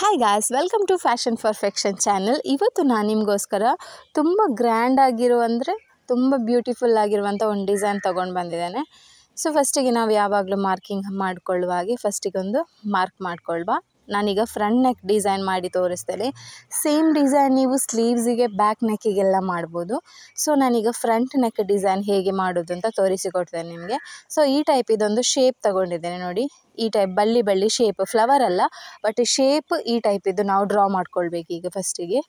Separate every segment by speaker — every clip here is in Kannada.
Speaker 1: hi guys welcome to fashion perfection channel ಇವತ್ತು ನಾನು ನಿಮಗೋಸ್ಕರ ತುಂಬ ಗ್ರ್ಯಾಂಡ್ ಆಗಿರೋ ಅಂದರೆ ತುಂಬ ಬ್ಯೂಟಿಫುಲ್ ಆಗಿರುವಂಥ ಒಂದು ಡಿಸೈನ್ ತೊಗೊಂಡು ಬಂದಿದ್ದೇನೆ ಸೊ ಫಸ್ಟಿಗೆ ನಾವು ಯಾವಾಗಲೂ ಮಾರ್ಕಿಂಗ್ ಮಾಡಿಕೊಳ್ಳುವಾಗೆ ಫಸ್ಟಿಗೊಂದು ಮಾರ್ಕ್ ಮಾಡಿಕೊಳ್ಳುವ ನಾನೀಗ ಫ್ರಂಟ್ ನೆಕ್ ಡಿಸೈನ್ ಮಾಡಿ ತೋರಿಸ್ತೇನೆ ಸೇಮ್ ಡಿಸೈನ್ ನೀವು ಸ್ಲೀವ್ಸಿಗೆ ಬ್ಯಾಕ್ ನೆಕ್ಕಿಗೆಲ್ಲ ಮಾಡ್ಬೋದು ಸೊ ನಾನೀಗ ಫ್ರಂಟ್ ನೆಕ್ ಡಿಸೈನ್ ಹೇಗೆ ಮಾಡೋದು ಅಂತ ತೋರಿಸಿಕೊಡ್ತೇನೆ ನಿಮಗೆ ಸೊ ಈ ಟೈಪ್ ಇದೊಂದು ಶೇಪ್ ತಗೊಂಡಿದ್ದೇನೆ ನೋಡಿ ಈ ಟೈಪ್ ಬಳ್ಳಿ ಬಳ್ಳಿ ಶೇಪ್ ಫ್ಲವರ್ ಅಲ್ಲ ಬಟ್ ಶೇಪ್ ಈ ಟೈಪ್ ಇದು ನಾವು ಡ್ರಾ ಮಾಡ್ಕೊಳ್ಬೇಕು ಈಗ ಫಸ್ಟಿಗೆ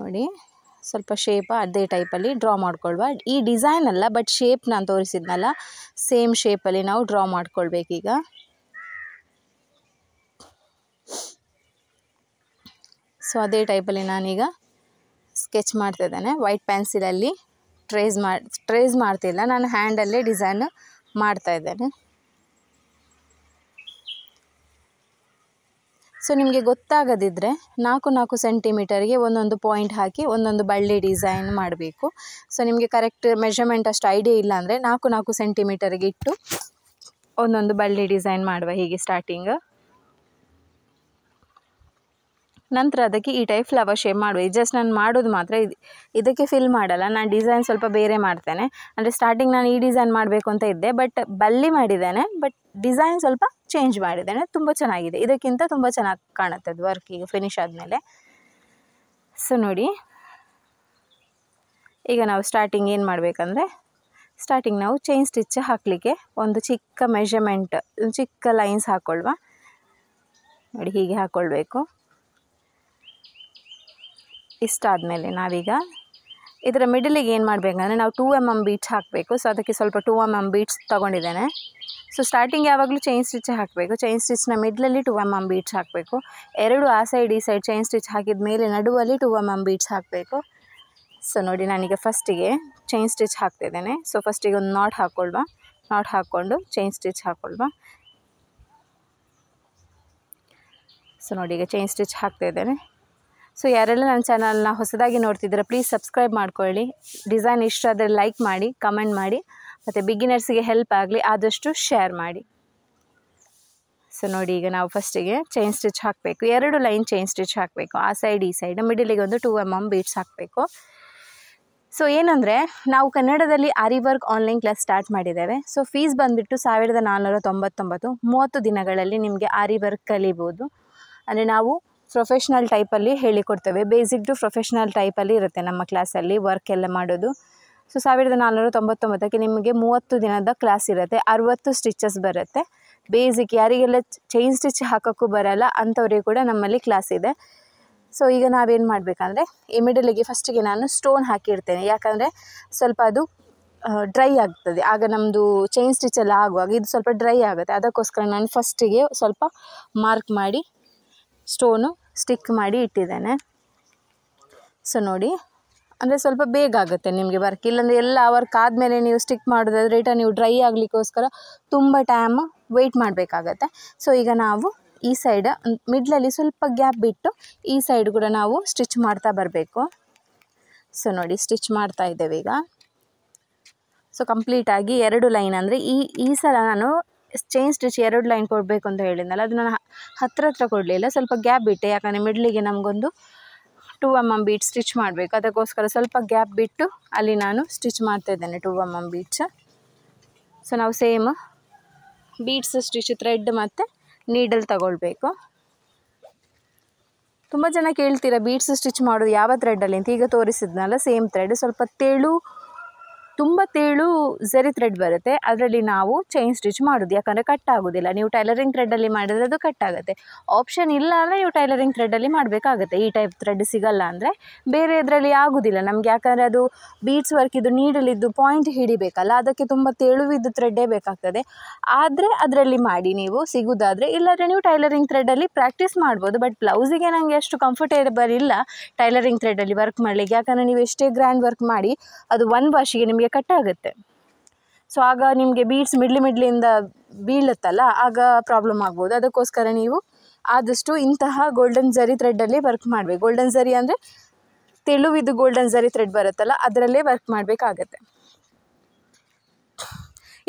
Speaker 1: ನೋಡಿ ಸ್ವಲ್ಪ ಶೇಪ್ ಅದೇ ಟೈಪಲ್ಲಿ ಡ್ರಾ ಮಾಡ್ಕೊಳ್ವಾ ಈ ಡಿಸೈನ್ ಅಲ್ಲ ಬಟ್ ಶೇಪ್ ನಾನು ತೋರಿಸಿದ್ನಲ್ಲ ಸೇಮ್ ಶೇಪಲ್ಲಿ ನಾವು ಡ್ರಾ ಮಾಡ್ಕೊಳ್ಬೇಕೀಗ ಸೊ ಅದೇ ಟೈಪಲ್ಲಿ ನಾನೀಗ ಸ್ಕೆಚ್ ಮಾಡ್ತಾ ಇದ್ದೇನೆ ವೈಟ್ ಪೆನ್ಸಿಲಲ್ಲಿ ಟ್ರೇಸ್ ಮಾಡಿ ಟ್ರೇಸ್ ಮಾಡ್ತಿಲ್ಲ ನಾನು ಹ್ಯಾಂಡಲ್ಲೇ ಡಿಸೈನ್ ಮಾಡ್ತಾ ಇದ್ದೇನೆ ಸೊ ನಿಮಗೆ ಗೊತ್ತಾಗದಿದ್ದರೆ ನಾಲ್ಕು ನಾಲ್ಕು ಸೆಂಟಿಮೀಟರ್ಗೆ ಒಂದೊಂದು ಪಾಯಿಂಟ್ ಹಾಕಿ ಒಂದೊಂದು ಬಳ್ಳಿ ಡಿಸೈನ್ ಮಾಡಬೇಕು ಸೊ ನಿಮಗೆ ಕರೆಕ್ಟ್ ಮೆಷರ್ಮೆಂಟ್ ಅಷ್ಟು ಐಡಿಯಾ ಇಲ್ಲ ಅಂದರೆ ನಾಲ್ಕು ನಾಲ್ಕು ಸೆಂಟಿಮೀಟರ್ಗೆ ಇಟ್ಟು ಒಂದೊಂದು ಬಳ್ಳಿ ಡಿಸೈನ್ ಮಾಡುವ ಹೀಗೆ ಸ್ಟಾರ್ಟಿಂಗ್ ನಂತರ ಅದಕ್ಕೆ ಈ ಟೈಪ್ ಫ್ಲವರ್ ಶೇಪ್ ಮಾಡುವೆ ಜಸ್ಟ್ ನಾನು ಮಾಡೋದು ಮಾತ್ರ ಇದು ಇದಕ್ಕೆ ಫಿಲ್ ಮಾಡಲ್ಲ ನಾನು ಡಿಸೈನ್ ಸ್ವಲ್ಪ ಬೇರೆ ಮಾಡ್ತೇನೆ ಅಂದರೆ ಸ್ಟಾರ್ಟಿಂಗ್ ನಾನು ಈ ಡಿಸೈನ್ ಮಾಡಬೇಕು ಅಂತ ಇದ್ದೆ ಬಟ್ ಬಲ್ಲಿ ಮಾಡಿದ್ದೇನೆ ಬಟ್ ಡಿಸೈನ್ ಸ್ವಲ್ಪ ಚೇಂಜ್ ಮಾಡಿದ್ದೇನೆ ತುಂಬ ಚೆನ್ನಾಗಿದೆ ಇದಕ್ಕಿಂತ ತುಂಬ ಚೆನ್ನಾಗಿ ಕಾಣುತ್ತೆ ಅದು ವರ್ಕ್ ಈಗ ಫಿನಿಶ್ ಆದಮೇಲೆ ಸೊ ನೋಡಿ ಈಗ ನಾವು ಸ್ಟಾರ್ಟಿಂಗ್ ಏನು ಮಾಡಬೇಕಂದ್ರೆ ಸ್ಟಾರ್ಟಿಂಗ್ ನಾವು ಚೈನ್ ಸ್ಟಿಚ್ ಹಾಕಲಿಕ್ಕೆ ಒಂದು ಚಿಕ್ಕ ಮೆಷರ್ಮೆಂಟ್ ಚಿಕ್ಕ ಲೈನ್ಸ್ ಹಾಕ್ಕೊಳ್ವಾ ನೋಡಿ ಹೀಗೆ ಹಾಕ್ಕೊಳ್ಬೇಕು ಇಷ್ಟಾದಮೇಲೆ ನಾವೀಗ ಇದರ ಮಿಡಲಿಗೆ ಏನು ಮಾಡಬೇಕಂದ್ರೆ ನಾವು ಟೂ ಎಮ್ ಎಮ್ ಬೀಟ್ಸ್ ಹಾಕಬೇಕು ಸೊ ಅದಕ್ಕೆ ಸ್ವಲ್ಪ ಟೂ ಎಮ್ ಎಮ್ ಬೀಟ್ಸ್ ತೊಗೊಂಡಿದ್ದೇನೆ ಸೊ ಸ್ಟಾರ್ಟಿಂಗ್ ಯಾವಾಗಲೂ ಚೈನ್ ಸ್ಟಿಚ್ ಹಾಕಬೇಕು ಚೈನ್ ಸ್ಟಿಚ್ನ ಮಿಡ್ಲಲ್ಲಿ ಟೂ ಎಮ್ ಎಮ್ ಬೀಟ್ಸ್ ಹಾಕಬೇಕು ಎರಡು ಆ ಸೈಡ್ ಈ ಸೈಡ್ ಚೈನ್ ಸ್ಟಿಚ್ ಹಾಕಿದ ಮೇಲೆ ನಡುವಲ್ಲಿ ಟೂ ಎಮ್ ಎಮ್ ಬೀಟ್ಸ್ ಹಾಕಬೇಕು ಸೊ ನೋಡಿ ನಾನೀಗ ಫಸ್ಟಿಗೆ ಚೈನ್ ಸ್ಟಿಚ್ ಹಾಕ್ತಿದ್ದೇನೆ ಸೊ ಫಸ್ಟಿಗೆ ಒಂದು ನಾಟ್ ಹಾಕ್ಕೊಳ್ಳುವ ನಾಟ್ ಹಾಕ್ಕೊಂಡು ಚೈನ್ ಸ್ಟಿಚ್ ಹಾಕ್ಕೊಳ್ಳುವ ಸೊ ನೋಡಿ ಈಗ ಚೈನ್ ಸ್ಟಿಚ್ ಹಾಕ್ತಾಯಿದ್ದೇನೆ ಸೊ ಯಾರೆಲ್ಲ ನನ್ನ ಚಾನಲ್ನ ಹೊಸದಾಗಿ ನೋಡ್ತಿದ್ದೀರಾ ಪ್ಲೀಸ್ ಸಬ್ಸ್ಕ್ರೈಬ್ ಮಾಡ್ಕೊಳ್ಳಿ ಡಿಸೈನ್ ಇಷ್ಟ ಆದರೆ ಲೈಕ್ ಮಾಡಿ ಕಮೆಂಟ್ ಮಾಡಿ ಮತ್ತು ಬಿಗಿನರ್ಸ್ಗೆ ಹೆಲ್ಪ್ ಆಗಲಿ ಆದಷ್ಟು ಶೇರ್ ಮಾಡಿ ಸೊ ನೋಡಿ ಈಗ ನಾವು ಫಸ್ಟಿಗೆ ಚೈನ್ ಸ್ಟಿಚ್ ಹಾಕಬೇಕು ಎರಡು ಲೈನ್ ಚೈನ್ ಸ್ಟಿಚ್ ಹಾಕಬೇಕು ಆ ಸೈಡ್ ಈ ಸೈಡ್ ಮಿಡಲಿಗೆ ಒಂದು ಟೂ ಎಮ್ ಎಮ್ ಬೀಟ್ಸ್ ಹಾಕಬೇಕು ಸೊ ಏನಂದರೆ ನಾವು ಕನ್ನಡದಲ್ಲಿ aari work online class start ಮಾಡಿದ್ದೇವೆ ಸೊ ಫೀಸ್ ಬಂದುಬಿಟ್ಟು ಸಾವಿರದ ನಾನ್ನೂರ ತೊಂಬತ್ತೊಂಬತ್ತು ಮೂವತ್ತು ದಿನಗಳಲ್ಲಿ ನಿಮಗೆ ಆರಿ ವರ್ಕ್ ಕಲಿಬೋದು ಅಂದರೆ ನಾವು ಪ್ರೊಫೆಷ್ನಲ್ ಟೈಪಲ್ಲಿ ಹೇಳಿಕೊಡ್ತೇವೆ ಬೇಸಿಕ್ ಟು ಪ್ರೊಫೆಷ್ನಲ್ ಟೈಪಲ್ಲಿ ಇರುತ್ತೆ ನಮ್ಮ ಕ್ಲಾಸಲ್ಲಿ ವರ್ಕ್ ಎಲ್ಲ ಮಾಡೋದು ಸೊ ಸಾವಿರದ ನಾಲ್ನೂರ ತೊಂಬತ್ತೊಂಬತ್ತಕ್ಕೆ ನಿಮಗೆ ಮೂವತ್ತು ದಿನದ ಕ್ಲಾಸ್ ಇರುತ್ತೆ ಅರುವತ್ತು ಸ್ಟಿಚಸ್ ಬರುತ್ತೆ ಬೇಸಿಕ್ ಯಾರಿಗೆಲ್ಲ ಚೈನ್ ಸ್ಟಿಚ್ ಹಾಕೋಕ್ಕೂ ಬರಲ್ಲ ಅಂಥವ್ರಿಗೆ ಕೂಡ ನಮ್ಮಲ್ಲಿ ಕ್ಲಾಸ್ ಇದೆ ಸೊ ಈಗ ನಾವೇನು ಮಾಡಬೇಕಂದ್ರೆ ಈ ಮಿಡಲಿಗೆ ಫಸ್ಟಿಗೆ ನಾನು ಸ್ಟೋನ್ ಹಾಕಿರ್ತೇನೆ ಯಾಕಂದರೆ ಸ್ವಲ್ಪ ಅದು ಡ್ರೈ ಆಗ್ತದೆ ಆಗ ನಮ್ಮದು ಚೈನ್ ಸ್ಟಿಚ್ ಎಲ್ಲ ಆಗುವಾಗ ಇದು ಸ್ವಲ್ಪ ಡ್ರೈ ಆಗುತ್ತೆ ಅದಕ್ಕೋಸ್ಕರ ನಾನು ಫಸ್ಟಿಗೆ ಸ್ವಲ್ಪ ಮಾರ್ಕ್ ಮಾಡಿ ಸ್ಟೋನು ಸ್ಟಿಕ್ ಮಾಡಿ ಇಟ್ಟಿದ್ದೇನೆ ಸೊ ನೋಡಿ ಅಂದರೆ ಸ್ವಲ್ಪ ಬೇಗ ಆಗುತ್ತೆ ನಿಮಗೆ ವರ್ಕ್ ಇಲ್ಲಾಂದರೆ ಎಲ್ಲ ವರ್ಕ್ ಆದಮೇಲೆ ನೀವು ಸ್ಟಿಕ್ ಮಾಡೋದಾದ್ರೆ ರಿಟರ್ನ್ ನೀವು ಡ್ರೈ ಆಗಲಿಕ್ಕೋಸ್ಕರ ತುಂಬ ಟೈಮ್ ವೆಯ್ಟ್ ಮಾಡಬೇಕಾಗತ್ತೆ ಸೊ ಈಗ ನಾವು ಈ ಸೈಡ್ ಮಿಡ್ಲಲ್ಲಿ ಸ್ವಲ್ಪ ಗ್ಯಾಪ್ ಬಿಟ್ಟು ಈ ಸೈಡ್ ಕೂಡ ನಾವು ಸ್ಟಿಚ್ ಮಾಡ್ತಾ ಬರಬೇಕು ಸೊ ನೋಡಿ ಸ್ಟಿಚ್ ಮಾಡ್ತಾ ಇದ್ದೇವೆ ಈಗ ಸೊ ಕಂಪ್ಲೀಟಾಗಿ ಎರಡು ಲೈನ್ ಅಂದರೆ ಈ ಈ ಸಲ ನಾನು ಚೈನ್ ಸ್ಟಿಚ್ ಎರಡು ಲೈನ್ ಕೊಡಬೇಕು ಅಂತ ಹೇಳಿದ್ನಲ್ಲ ಅದು ನಾನು ಹತ್ರ ಹತ್ರ ಕೊಡಲಿಲ್ಲ ಸ್ವಲ್ಪ ಗ್ಯಾಪ್ ಬಿಟ್ಟೆ ಯಾಕಂದರೆ ಮಿಡ್ಲಿಗೆ ನಮಗೊಂದು two M mm M bead stitch ಮಾಡಬೇಕು ಅದಕ್ಕೋಸ್ಕರ ಸ್ವಲ್ಪ ಗ್ಯಾಪ್ ಬಿಟ್ಟು ಅಲ್ಲಿ ನಾನು ಸ್ಟಿಚ್ ಮಾಡ್ತಾ ಇದ್ದೇನೆ two M M beads so ನಾವು ಸೇಮ್ ಬೀಟ್ಸ್ ಸ್ಟಿಚ್ ಥ್ರೆಡ್ ಮತ್ತು ನೀಡಲ್ ತಗೊಳ್ಬೇಕು ತುಂಬ ಜನ ಕೇಳ್ತೀರಾ ಬೀಟ್ಸ್ ಸ್ಟಿಚ್ ಮಾಡೋದು ಯಾವ ಥ್ರೆಡ್ಡಲ್ಲಿ ಅಂತ ಈಗ ತೋರಿಸಿದ್ನಲ್ಲ ಸೇಮ್ ಥ್ರೆಡ್ ಸ್ವಲ್ಪ ತೆಳು ತುಂಬ ತೇಳು ಝರಿ ಥ್ರೆಡ್ ಬರುತ್ತೆ ಅದರಲ್ಲಿ ನಾವು ಚೈನ್ ಸ್ಟಿಚ್ ಮಾಡೋದು ಯಾಕಂದರೆ ಕಟ್ ಆಗೋದಿಲ್ಲ ನೀವು ಟೈಲರಿಂಗ್ ಥ್ರೆಡ್ಡಲ್ಲಿ ಮಾಡಿದರೆ ಅದು ಕಟ್ ಆಗುತ್ತೆ ಆಪ್ಷನ್ ಇಲ್ಲ ಅಂದರೆ ನೀವು ಟೈಲರಿಂಗ್ ಅಲ್ಲಿ ಮಾಡಬೇಕಾಗುತ್ತೆ ಈ ಟೈಪ್ ಥ್ರೆಡ್ ಸಿಗಲ್ಲ ಅಂದರೆ ಬೇರೆ ಇದರಲ್ಲಿ ಆಗೋದಿಲ್ಲ ನಮಗೆ ಯಾಕಂದರೆ ಅದು ಬೀಡ್ಸ್ ವರ್ಕ್ ಇದು ನೀಡಲಿದ್ದು ಪಾಯಿಂಟ್ ಹಿಡಿಬೇಕಲ್ಲ ಅದಕ್ಕೆ ತುಂಬ ತೇಳುವಿದ್ದು ಥ್ರೆಡ್ಡೇ ಬೇಕಾಗ್ತದೆ ಆದರೆ ಅದರಲ್ಲಿ ಮಾಡಿ ನೀವು ಸಿಗೋದಾದರೆ ಇಲ್ಲಾದರೆ ನೀವು ಟೈಲರಿಂಗ್ ಥ್ರೆಡ್ಡಲ್ಲಿ ಪ್ರಾಕ್ಟೀಸ್ ಮಾಡ್ಬೋದು ಬಟ್ ಬ್ಲೌಸಿಗೆ ನನಗೆ ಅಷ್ಟು ಕಂಫರ್ಟೇಬಲ್ ಇಲ್ಲ ಟೈಲರಿಂಗ್ ಥ್ರೆಡಲ್ಲಿ ವರ್ಕ್ ಮಾಡಲಿಕ್ಕೆ ಯಾಕಂದರೆ ನೀವು ಎಷ್ಟೇ ಗ್ರ್ಯಾಂಡ್ ವರ್ಕ್ ಮಾಡಿ ಅದು ಒಂದು ವಾಷಿಗೆ ನಿಮಗೆ ನಿಮಗೆ ಆಗುತ್ತೆ ಸೊ ಆಗ ನಿಮಗೆ ಬೀಡ್ಸ್ ಮಿಡ್ಲಿ ಮಿಡ್ಲಿಂದ ಬೀಳುತ್ತಲ್ಲ ಆಗ ಪ್ರಾಬ್ಲಮ್ ಆಗ್ಬೋದು ಅದಕ್ಕೋಸ್ಕರ ನೀವು ಆದಷ್ಟು ಇಂತಹ ಗೋಲ್ಡನ್ ಝರಿ ಥ್ರೆಡ್ಡಲ್ಲಿ ವರ್ಕ್ ಮಾಡಬೇಕು ಗೋಲ್ಡನ್ ಝರಿ ಅಂದರೆ ತೆಳುವಿದು ಗೋಲ್ಡನ್ ಝರಿ ಥ್ರೆಡ್ ಬರುತ್ತಲ್ಲ ಅದರಲ್ಲೇ ವರ್ಕ್ ಮಾಡಬೇಕಾಗತ್ತೆ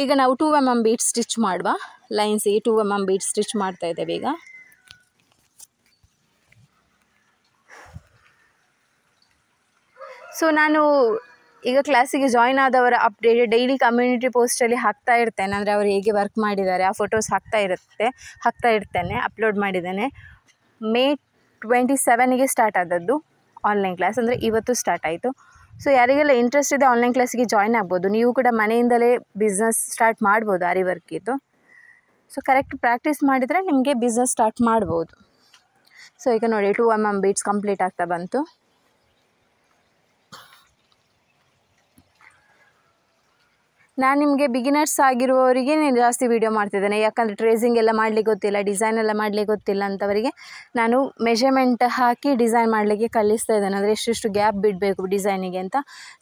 Speaker 1: ಈಗ ನಾವು two M M bead stitch ಮಾಡುವ ಲೈನ್ಸಿಗೆ two M M bead stitch ಮಾಡ್ತಾ ಇದ್ದೇವೆ ಈಗ ಸೊ ನಾನು ಈಗ ಕ್ಲಾಸಿಗೆ ಜಾಯ್ನ್ ಆದವರ ಅಪ್ಡೇಟ್ ಡೈಲಿ ಕಮ್ಯುನಿಟಿ ಪೋಸ್ಟಲ್ಲಿ ಹಾಕ್ತಾ ಇರ್ತೇನೆ ಅಂದರೆ ಅವರು ಹೇಗೆ ವರ್ಕ್ ಮಾಡಿದ್ದಾರೆ ಆ ಫೋಟೋಸ್ ಹಾಕ್ತಾ ಇರುತ್ತೆ ಹಾಕ್ತಾ ಇರ್ತೇನೆ ಅಪ್ಲೋಡ್ ಮಾಡಿದ್ದೇನೆ ಮೇ ಟ್ವೆಂಟಿ ಸೆವೆನಿಗೆ ಸ್ಟಾರ್ಟ್ ಆದದ್ದು ಆನ್ಲೈನ್ ಕ್ಲಾಸ್ ಅಂದರೆ ಇವತ್ತು ಸ್ಟಾರ್ಟ್ ಆಯಿತು ಸೊ ಯಾರಿಗೆಲ್ಲ ಇಂಟ್ರೆಸ್ಟ್ ಇದೆ ಆನ್ಲೈನ್ ಕ್ಲಾಸಿಗೆ ಜಾಯ್ನ್ ಆಗ್ಬೋದು ನೀವು ಕೂಡ ಮನೆಯಿಂದಲೇ ಬಿಸ್ನೆಸ್ ಸ್ಟಾರ್ಟ್ ಮಾಡ್ಬೋದು ಆರಿ ಇದು ಸೊ ಕರೆಕ್ಟ್ ಪ್ರಾಕ್ಟೀಸ್ ಮಾಡಿದರೆ ನಿಮಗೆ ಬಿಸ್ನೆಸ್ ಸ್ಟಾರ್ಟ್ ಮಾಡ್ಬೋದು ಸೊ ಈಗ ನೋಡಿ two M M beads complete ಆಗ್ತಾ ಬಂತು ನಾನು ನಿಮಗೆ ಬಿಗಿನರ್ಸ್ ಆಗಿರುವವರಿಗೆ ನೀನು ಜಾಸ್ತಿ ವೀಡಿಯೋ ಮಾಡ್ತಿದ್ದೇನೆ ಯಾಕಂದರೆ ಟ್ರೇಸಿಂಗ್ ಎಲ್ಲ ಮಾಡಲಿಕ್ಕೆ ಗೊತ್ತಿಲ್ಲ ಡಿಸೈನ್ ಎಲ್ಲ ಮಾಡಲಿಕ್ಕೆ ಗೊತ್ತಿಲ್ಲ ಅಂತವರಿಗೆ ನಾನು ಮೆಷರ್ಮೆಂಟ್ ಹಾಕಿ ಡಿಸೈನ್ ಮಾಡಲಿಕ್ಕೆ ಕಲಿಸ್ತಾ ಇದ್ದೇನೆ ಅಂದರೆ ಎಷ್ಟೆಷ್ಟು ಗ್ಯಾಪ್ ಬಿಡಬೇಕು ಡಿಸೈನಿಗೆ ಅಂತ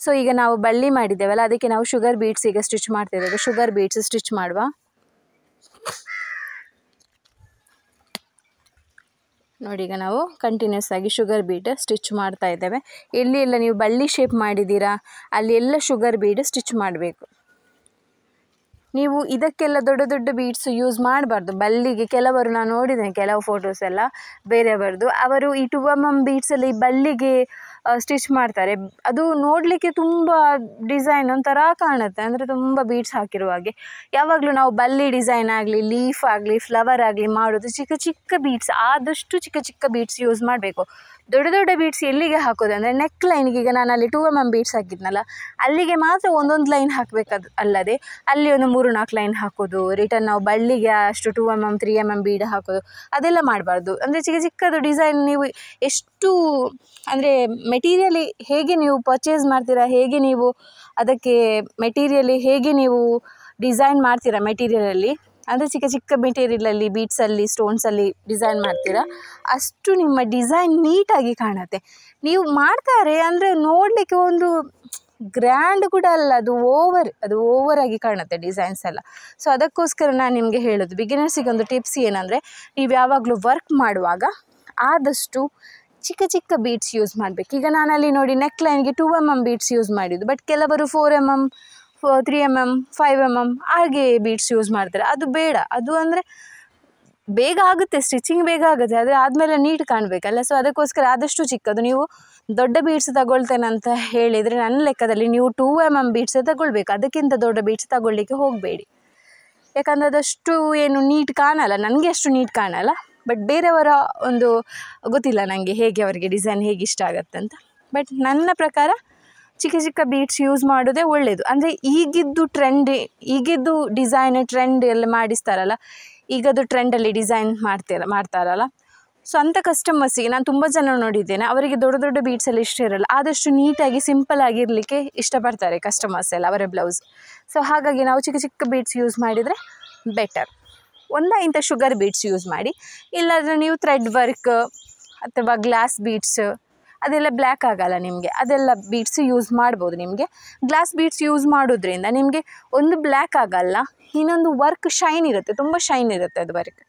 Speaker 1: ಸೊ ಈಗ ನಾವು ಬಳ್ಳಿ ಮಾಡಿದ್ದೇವಲ್ಲ ಅದಕ್ಕೆ ನಾವು ಶುಗರ್ ಬೀಟ್ಸ್ ಈಗ ಸ್ಟಿಚ್ ಮಾಡ್ತಿದ್ದೇವೆ ಶುಗರ್ ಬೀಟ್ಸ್ ಸ್ಟಿಚ್ ಮಾಡುವ ನೋಡಿ ಈಗ ನಾವು ಕಂಟಿನ್ಯೂಸ್ ಆಗಿ ಶುಗರ್ ಬೀಡ್ ಸ್ಟಿಚ್ ಮಾಡ್ತಾ ಇದ್ದೇವೆ ಎಲ್ಲಿ ಎಲ್ಲ ನೀವು ಬಳ್ಳಿ ಶೇಪ್ ಮಾಡಿದ್ದೀರಾ ಅಲ್ಲಿ ಎಲ್ಲ ಶುಗರ್ ಬೀಡ್ ಸ್ಟಿಚ್ ಮಾಡಬೇಕು ನೀವು ಇದಕ್ಕೆಲ್ಲ ದೊಡ್ಡ ದೊಡ್ಡ ಬೀಡ್ಸ್ ಯೂಸ್ ಮಾಡಬಾರ್ದು ಬಲ್ಲಿಗೆ ಕೆಲವರು ನಾನು ನೋಡಿದ್ದೇನೆ ಕೆಲವು ಫೋಟೋಸ್ ಎಲ್ಲ ಬೇರೆಯವರದ್ದು ಅವರು ಈ ಟುವಮಮ್ ಬೀಡ್ಸಲ್ಲಿ ಬಲ್ಲಿಗೆ ಸ್ಟಿಚ್ ಮಾಡ್ತಾರೆ ಅದು ನೋಡಲಿಕ್ಕೆ ತುಂಬ ಡಿಸೈನ್ ಒಂಥರ ಕಾಣುತ್ತೆ ಅಂದರೆ ತುಂಬ ಬೀಡ್ಸ್ ಹಾಕಿರುವ ಹಾಗೆ ಯಾವಾಗಲೂ ನಾವು ಬಲ್ಲಿ ಡಿಸೈನ್ ಆಗಲಿ ಲೀಫ್ ಆಗಲಿ ಫ್ಲವರ್ ಆಗಲಿ ಮಾಡೋದು ಚಿಕ್ಕ ಚಿಕ್ಕ ಬೀಡ್ಸ್ ಆದಷ್ಟು ಚಿಕ್ಕ ಚಿಕ್ಕ ಬೀಡ್ಸ್ ಯೂಸ್ ಮಾಡಬೇಕು ದೊಡ್ಡ ದೊಡ್ಡ ಬೀಟ್ಸ್ ಎಲ್ಲಿಗೆ ಹಾಕೋದು ಅಂದರೆ ನೆಕ್ ಲೈನ್ಗೆ ಈಗ ನಾನು ಅಲ್ಲಿ ಟೂ ಎಮ್ ಎಮ್ ಬೀಟ್ಸ್ ಹಾಕಿದ್ನಲ್ಲ ಅಲ್ಲಿಗೆ ಮಾತ್ರ ಒಂದೊಂದು ಲೈನ್ ಹಾಕಬೇಕಾದ ಅಲ್ಲದೆ ಅಲ್ಲಿ ಒಂದು ಮೂರು ನಾಲ್ಕು ಲೈನ್ ಹಾಕೋದು ರಿಟರ್ನ್ ನಾವು ಬಳ್ಳಿಗೆ ಅಷ್ಟು two M M three M M bead ಹಾಕೋದು ಅದೆಲ್ಲ ಮಾಡಬಾರ್ದು ಅಂದರೆ ಚಿಕ್ಕ ಚಿಕ್ಕದು ಡಿಸೈನ್ ನೀವು ಎಷ್ಟು ಅಂದರೆ ಮೆಟೀರಿಯಲಿ ಹೇಗೆ ನೀವು ಪರ್ಚೇಸ್ ಮಾಡ್ತೀರಾ ಹೇಗೆ ನೀವು ಅದಕ್ಕೆ ಮೆಟೀರಿಯಲಿ ಹೇಗೆ ನೀವು ಡಿಸೈನ್ ಮಾಡ್ತೀರಾ ಮೆಟೀರಿಯಲಲ್ಲಿ ಅಂದರೆ ಚಿಕ್ಕ ಚಿಕ್ಕ ಮೆಟೀರಿಯಲಲ್ಲಿ ಬೀಟ್ಸಲ್ಲಿ ಸ್ಟೋನ್ಸಲ್ಲಿ ಡಿಸೈನ್ ಮಾಡ್ತೀರಾ ಅಷ್ಟು ನಿಮ್ಮ ಡಿಸೈನ್ ನೀಟಾಗಿ ಕಾಣುತ್ತೆ ನೀವು ಮಾಡ್ತಾರೆ ಅಂದರೆ ನೋಡಲಿಕ್ಕೆ ಒಂದು ಗ್ರ್ಯಾಂಡ್ ಕೂಡ ಅಲ್ಲ ಅದು ಓವರ್ ಅದು ಓವರ್ ಆಗಿ ಕಾಣುತ್ತೆ ಡಿಸೈನ್ಸ್ ಎಲ್ಲ ಸೊ ಅದಕ್ಕೋಸ್ಕರ ನಾನು ನಿಮಗೆ ಹೇಳೋದು ಬಿಗಿನರ್ಸಿಗೆ ಒಂದು ಟಿಪ್ಸ್ ಏನಂದರೆ ನೀವು ಯಾವಾಗಲೂ ವರ್ಕ್ ಮಾಡುವಾಗ ಆದಷ್ಟು ಚಿಕ್ಕ ಚಿಕ್ಕ ಬೀಟ್ಸ್ ಯೂಸ್ ಮಾಡಬೇಕು ಈಗ ನಾನಲ್ಲಿ ನೋಡಿ ನೆಕ್ ಲೈನ್ಗೆ two M M beads use ಮಾಡಿದ್ದು ಬಟ್ ಕೆಲವರು four M M four three M M five M M ಹಾಗೆ ಬೀಡ್ಸ್ ಯೂಸ್ ಮಾಡ್ತಾರೆ ಅದು ಬೇಡ ಅದು ಅಂದರೆ ಬೇಗ ಆಗುತ್ತೆ ಸ್ಟಿಚಿಂಗ್ ಬೇಗ ಆಗುತ್ತೆ ಆದರೆ ಆದಮೇಲೆ ನೀಟ್ ಕಾಣಬೇಕಲ್ಲ ಸೊ ಅದಕ್ಕೋಸ್ಕರ ಆದಷ್ಟು ಚಿಕ್ಕದು ನೀವು ದೊಡ್ಡ ಬೀಡ್ಸ್ ತಗೊಳ್ತೇನೆ ಅಂತ ಹೇಳಿದರೆ ನನ್ನ ಲೆಕ್ಕದಲ್ಲಿ ನೀವು ಟೂ ಎಮ್ ಎಮ್ ಬೀಡ್ಸ್ ತಗೊಳ್ಬೇಕು ಅದಕ್ಕಿಂತ ದೊಡ್ಡ ಬೀಡ್ಸ್ ತಗೊಳ್ಳಿಕ್ಕೆ ಹೋಗಬೇಡಿ ಯಾಕಂದರೆ ಅದಷ್ಟು ಏನು ನೀಟ್ ಕಾಣಲ್ಲ ನನಗೆ ಅಷ್ಟು ನೀಟ್ ಕಾಣಲ್ಲ ಬಟ್ ಬೇರೆಯವರ ಒಂದು ಗೊತ್ತಿಲ್ಲ ನನಗೆ ಹೇಗೆ ಅವರಿಗೆ ಡಿಸೈನ್ ಹೇಗೆ ಇಷ್ಟ ಅಂತ ಬಟ್ ನನ್ನ ಪ್ರಕಾರ ಚಿಕ್ಕ ಚಿಕ್ಕ ಬೀಟ್ಸ್ ಯೂಸ್ ಮಾಡೋದೇ ಒಳ್ಳೆಯದು ಅಂದರೆ ಈಗಿದ್ದು ಟ್ರೆಂಡ್ ಈಗಿದ್ದು ಡಿಸೈನ್ ಟ್ರೆಂಡ್ ಎಲ್ಲ ಮಾಡಿಸ್ತಾರಲ್ಲ ಈಗದು ಟ್ರೆಂಡಲ್ಲಿ ಡಿಸೈನ್ ಮಾಡ್ತೀರ ಮಾಡ್ತಾರಲ್ಲ ಸೊ ಅಂಥ ಕಸ್ಟಮರ್ಸಿಗೆ ನಾನು ತುಂಬ ಜನ ನೋಡಿದ್ದೇನೆ ಅವರಿಗೆ ದೊಡ್ಡ ದೊಡ್ಡ ಬೀಟ್ಸ್ ಎಲ್ಲ ಇಷ್ಟ ಇರಲ್ಲ ಆದಷ್ಟು ನೀಟಾಗಿ ಸಿಂಪಲ್ ಆಗಿರಲಿಕ್ಕೆ ಇಷ್ಟಪಡ್ತಾರೆ ಕಸ್ಟಮರ್ಸ್ ಎಲ್ಲ ಅವರ ಬ್ಲೌಸ್ ಸೊ ಹಾಗಾಗಿ ನಾವು ಚಿಕ್ಕ ಚಿಕ್ಕ ಬೀಟ್ಸ್ ಯೂಸ್ ಮಾಡಿದರೆ ಬೆಟರ್ ಒಂದ ಇಂಥ ಶುಗರ್ ಬೀಟ್ಸ್ ಯೂಸ್ ಮಾಡಿ ಇಲ್ಲಾದರೆ ನೀವು ಥ್ರೆಡ್ ವರ್ಕ್ ಅಥವಾ ಗ್ಲಾಸ್ ಬೀಟ್ಸ್ ಅದೆಲ್ಲ ಬ್ಲ್ಯಾಕ್ ಆಗೋಲ್ಲ ನಿಮಗೆ ಅದೆಲ್ಲ ಬೀಡ್ಸ್ ಯೂಸ್ ಮಾಡ್ಬೋದು ನಿಮಗೆ ಗ್ಲಾಸ್ ಬೀಡ್ಸ್ ಯೂಸ್ ಮಾಡೋದ್ರಿಂದ ನಿಮಗೆ ಒಂದು ಬ್ಲ್ಯಾಕ್ ಆಗೋಲ್ಲ ಇನ್ನೊಂದು ವರ್ಕ್ ಶೈನ್ ಇರುತ್ತೆ ತುಂಬ ಶೈನ್ ಇರುತ್ತೆ ಅದು ವರ್ಕ್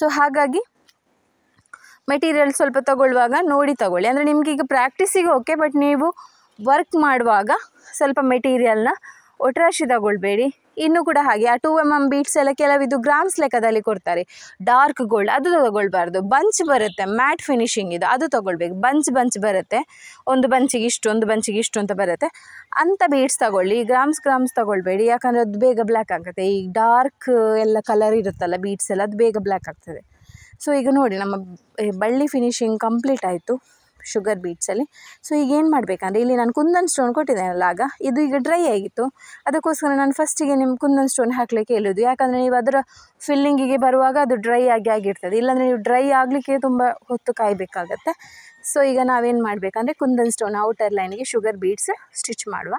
Speaker 1: ಸೊ ಹಾಗಾಗಿ ಮೆಟೀರಿಯಲ್ ಸ್ವಲ್ಪ ತಗೊಳ್ಳುವಾಗ ನೋಡಿ ತಗೊಳ್ಳಿ ಅಂದರೆ ನಿಮಗೆ ಈಗ ಪ್ರಾಕ್ಟೀಸಿಗೆ ಓಕೆ ಬಟ್ ನೀವು ವರ್ಕ್ ಮಾಡುವಾಗ ಸ್ವಲ್ಪ ಮೆಟೀರಿಯಲ್ನ ಒಟ್ರಾಶಿ ತಗೊಳ್ಬೇಡಿ ಇನ್ನೂ ಕೂಡ ಹಾಗೆ ಆ ಟೂ ಎಮ್ ಎಮ್ ಬೀಟ್ಸ್ ಎಲ್ಲ ಕೆಲವಿದು ಗ್ರಾಮ್ಸ್ ಲೆಕ್ಕದಲ್ಲಿ ಕೊಡ್ತಾರೆ ಡಾರ್ಕ್ ಗೋಲ್ಡ್ ಅದು ತಗೊಳ್ಬಾರ್ದು ಬಂಚ್ ಬರುತ್ತೆ ಮ್ಯಾಟ್ ಫಿನಿಶಿಂಗ್ ಇದು ಅದು ತೊಗೊಳ್ಬೇಕು ಬಂಚ್ ಬಂಚ್ ಬರುತ್ತೆ ಒಂದು ಬಂಚಿಗೆ ಇಷ್ಟು ಒಂದು ಬಂಚಿಗೆ ಇಷ್ಟು ಅಂತ ಬರುತ್ತೆ ಅಂಥ ಬೀಟ್ಸ್ ತಗೊಳ್ಳಿ ಗ್ರಾಮ್ಸ್ ಗ್ರಾಮ್ಸ್ ತಗೊಳ್ಬೇಡಿ ಯಾಕಂದರೆ ಅದು ಬೇಗ ಬ್ಲ್ಯಾಕ್ ಆಗುತ್ತೆ ಈ ಡಾರ್ಕ್ ಎಲ್ಲ ಕಲರ್ ಇರುತ್ತಲ್ಲ ಬೀಟ್ಸ್ ಎಲ್ಲ ಅದು ಬೇಗ ಬ್ಲ್ಯಾಕ್ ಆಗ್ತದೆ ಸೊ ಈಗ ನೋಡಿ ನಮ್ಮ ಬಳ್ಳಿ ಫಿನಿಶಿಂಗ್ ಕಂಪ್ಲೀಟ್ ಆಯಿತು ಶುಗರ್ ಬೀಟ್ಸಲ್ಲಿ ಸೊ ಈಗ ಏನು ಮಾಡಬೇಕಂದ್ರೆ ಇಲ್ಲಿ ನಾನು ಕುಂದನ್ ಸ್ಟೋನ್ ಕೊಟ್ಟಿದ್ದೇನಲ್ಲ ಆಗ ಇದು ಈಗ ಡ್ರೈ ಆಗಿತ್ತು ಅದಕ್ಕೋಸ್ಕರ ನಾನು ಫಸ್ಟಿಗೆ ನಿಮ್ಮ ಕುಂದನ್ ಸ್ಟೋನ್ ಹಾಕಲಿಕ್ಕೆ ಹೇಳೋದು ಯಾಕಂದರೆ ನೀವು ಅದರ ಫಿಲ್ಲಿಂಗಿಗೆ ಬರುವಾಗ ಅದು ಡ್ರೈ ಆಗಿ ಆಗಿರ್ತದೆ ಇಲ್ಲಾಂದರೆ ನೀವು ಡ್ರೈ ಆಗಲಿಕ್ಕೆ ತುಂಬ ಹೊತ್ತು ಕಾಯಬೇಕಾಗತ್ತೆ ಸೊ ಈಗ ನಾವೇನು ಮಾಡಬೇಕಂದ್ರೆ ಕುಂದನ್ ಸ್ಟೋನ್ ಔಟರ್ ಲೈನಿಗೆ ಶುಗರ್ ಬೀಟ್ಸ್ ಸ್ಟಿಚ್ ಮಾಡುವ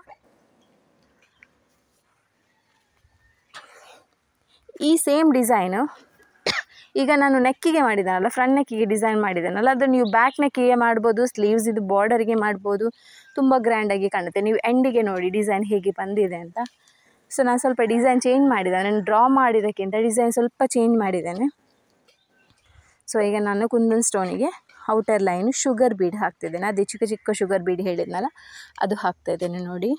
Speaker 1: ಈ ಸೇಮ್ ಡಿಸೈನು ಈಗ ನಾನು ನೆಕ್ಕಿಗೆ ಮಾಡಿದ್ದಾನಲ್ಲ ಫ್ರಂಟ್ ನೆಕ್ಕಿಗೆ ಡಿಸೈನ್ ಮಾಡಿದ್ದಾನಲ್ಲ ಅದು ನೀವು ಬ್ಯಾಕ್ ನೆಕ್ಕಿಗೆ ಮಾಡ್ಬೋದು ಸ್ಲೀವ್ಸ್ ಇದು ಬಾರ್ಡರ್ಗೆ ಮಾಡ್ಬೋದು ತುಂಬ ಗ್ರ್ಯಾಂಡಾಗಿ ಕಾಣುತ್ತೆ ನೀವು ಎಂಡಿಗೆ ನೋಡಿ ಡಿಸೈನ್ ಹೇಗೆ ಬಂದಿದೆ ಅಂತ ಸೊ ನಾನು ಸ್ವಲ್ಪ ಡಿಸೈನ್ ಚೇಂಜ್ ಮಾಡಿದೆ ನಾನು ಡ್ರಾ ಮಾಡಿದ್ದಕ್ಕಿಂತ ಡಿಸೈನ್ ಸ್ವಲ್ಪ ಚೇಂಜ್ ಮಾಡಿದ್ದೇನೆ ಸೊ ಈಗ ನಾನು ಕುಂದನ್ ಸ್ಟೋನಿಗೆ ಔಟರ್ ಲೈನು ಶುಗರ್ ಬೀಡ್ ಹಾಕ್ತಿದ್ದೇನೆ ಅದೇ ಚಿಕ್ಕ ಚಿಕ್ಕ ಶುಗರ್ ಬೀಡ್ ಹೇಳಿದ್ನಲ್ಲ ಅದು ಹಾಕ್ತಾ ಇದ್ದೇನೆ ನೋಡಿ